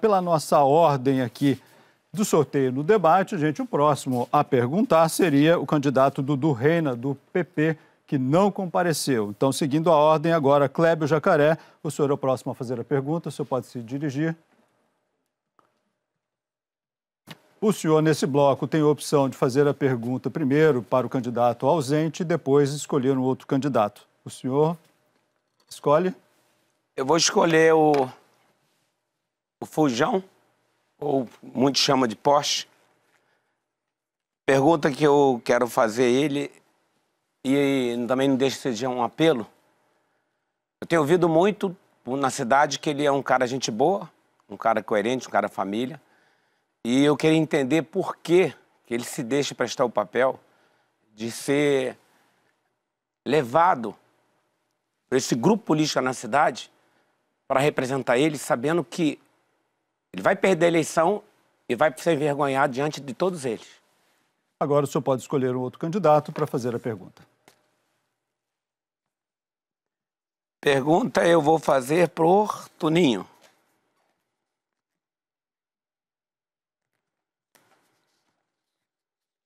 pela nossa ordem aqui do sorteio no debate, gente, o próximo a perguntar seria o candidato Dudu Reina, do PP, que não compareceu. Então, seguindo a ordem agora, Clébio Jacaré, o senhor é o próximo a fazer a pergunta, o senhor pode se dirigir. O senhor, nesse bloco, tem a opção de fazer a pergunta primeiro para o candidato ausente e depois escolher um outro candidato. O senhor escolhe? Eu vou escolher o o Fujão, ou muitos chamam de Porsche. Pergunta que eu quero fazer ele, e também não deixa de ser um apelo. Eu tenho ouvido muito na cidade que ele é um cara gente boa, um cara coerente, um cara família. E eu queria entender por que, que ele se deixa prestar o papel de ser levado por esse grupo político na cidade para representar ele, sabendo que ele vai perder a eleição e vai ser envergonhado diante de todos eles. Agora o senhor pode escolher um outro candidato para fazer a pergunta. Pergunta eu vou fazer por Tuninho.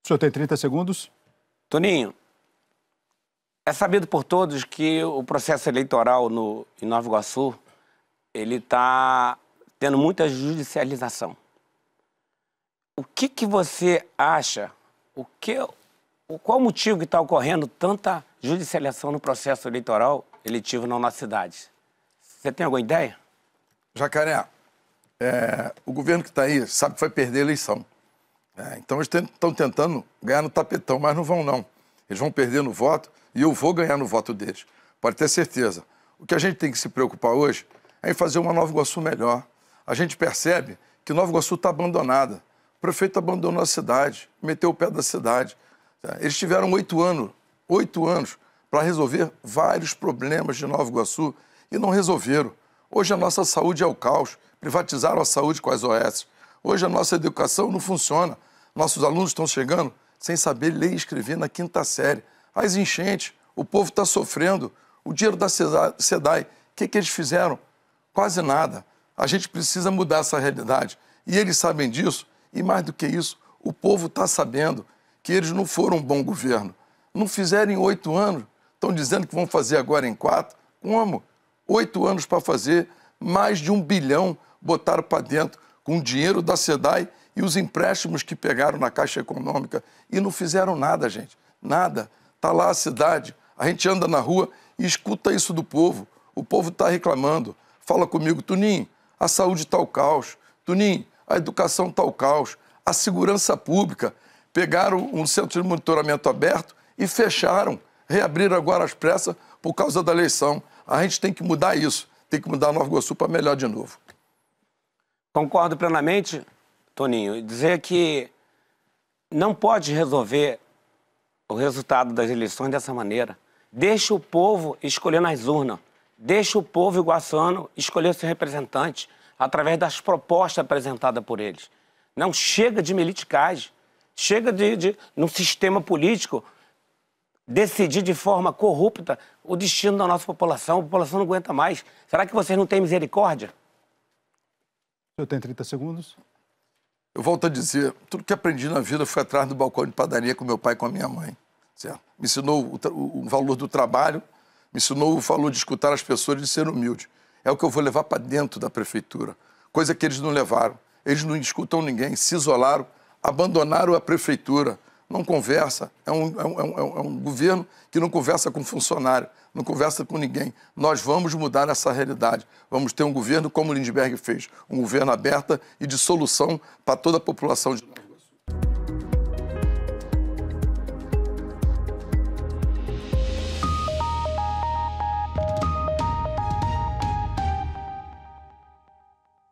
O senhor tem 30 segundos. Toninho, é sabido por todos que o processo eleitoral no, em Nova Iguaçu ele está tendo muita judicialização. O que, que você acha? O que, qual o motivo que está ocorrendo tanta judicialização no processo eleitoral eletivo na nossa cidade? Você tem alguma ideia? Jacaré, é, o governo que está aí sabe que vai perder a eleição. É, então eles estão tentando ganhar no tapetão, mas não vão não. Eles vão perder no voto e eu vou ganhar no voto deles. Pode ter certeza. O que a gente tem que se preocupar hoje é em fazer uma Nova Iguaçu melhor, a gente percebe que Nova Iguaçu está abandonada. O prefeito abandonou a cidade, meteu o pé da cidade. Eles tiveram oito anos, oito anos, para resolver vários problemas de Nova Iguaçu e não resolveram. Hoje a nossa saúde é o caos, privatizaram a saúde com as OS. Hoje a nossa educação não funciona. Nossos alunos estão chegando sem saber ler e escrever na quinta série. As enchentes, o povo está sofrendo. O dinheiro da SEDAI, o que, que eles fizeram? Quase nada. A gente precisa mudar essa realidade. E eles sabem disso, e mais do que isso, o povo está sabendo que eles não foram um bom governo. Não fizeram em oito anos, estão dizendo que vão fazer agora em quatro. Como? Oito anos para fazer, mais de um bilhão botaram para dentro com o dinheiro da SEDAI e os empréstimos que pegaram na Caixa Econômica. E não fizeram nada, gente. Nada. Está lá a cidade, a gente anda na rua e escuta isso do povo. O povo está reclamando. Fala comigo, Tuninho, a saúde está o caos. Tunim, a educação está o caos. A segurança pública. Pegaram um centro de monitoramento aberto e fecharam. Reabriram agora as pressas por causa da eleição. A gente tem que mudar isso. Tem que mudar Nova Iguaçu para melhor de novo. Concordo plenamente, Toninho. Dizer que não pode resolver o resultado das eleições dessa maneira. Deixa o povo escolher nas urnas. Deixa o povo iguaçano escolher seus representantes através das propostas apresentadas por eles. Não chega de militicais, chega de, de num sistema político, decidir de forma corrupta o destino da nossa população. A população não aguenta mais. Será que vocês não têm misericórdia? Eu tenho 30 segundos. Eu volto a dizer, tudo que aprendi na vida foi atrás do balcão de padaria com meu pai e com a minha mãe. Certo? Me ensinou o, o valor do trabalho, me ensinou o valor de escutar as pessoas e de ser humilde. É o que eu vou levar para dentro da prefeitura, coisa que eles não levaram. Eles não escutam ninguém, se isolaram, abandonaram a prefeitura, não conversa. É, é um, é um, é um, é um governo que não conversa com funcionário, não conversa com ninguém. Nós vamos mudar essa realidade. Vamos ter um governo como o Lindbergh fez, um governo aberto e de solução para toda a população de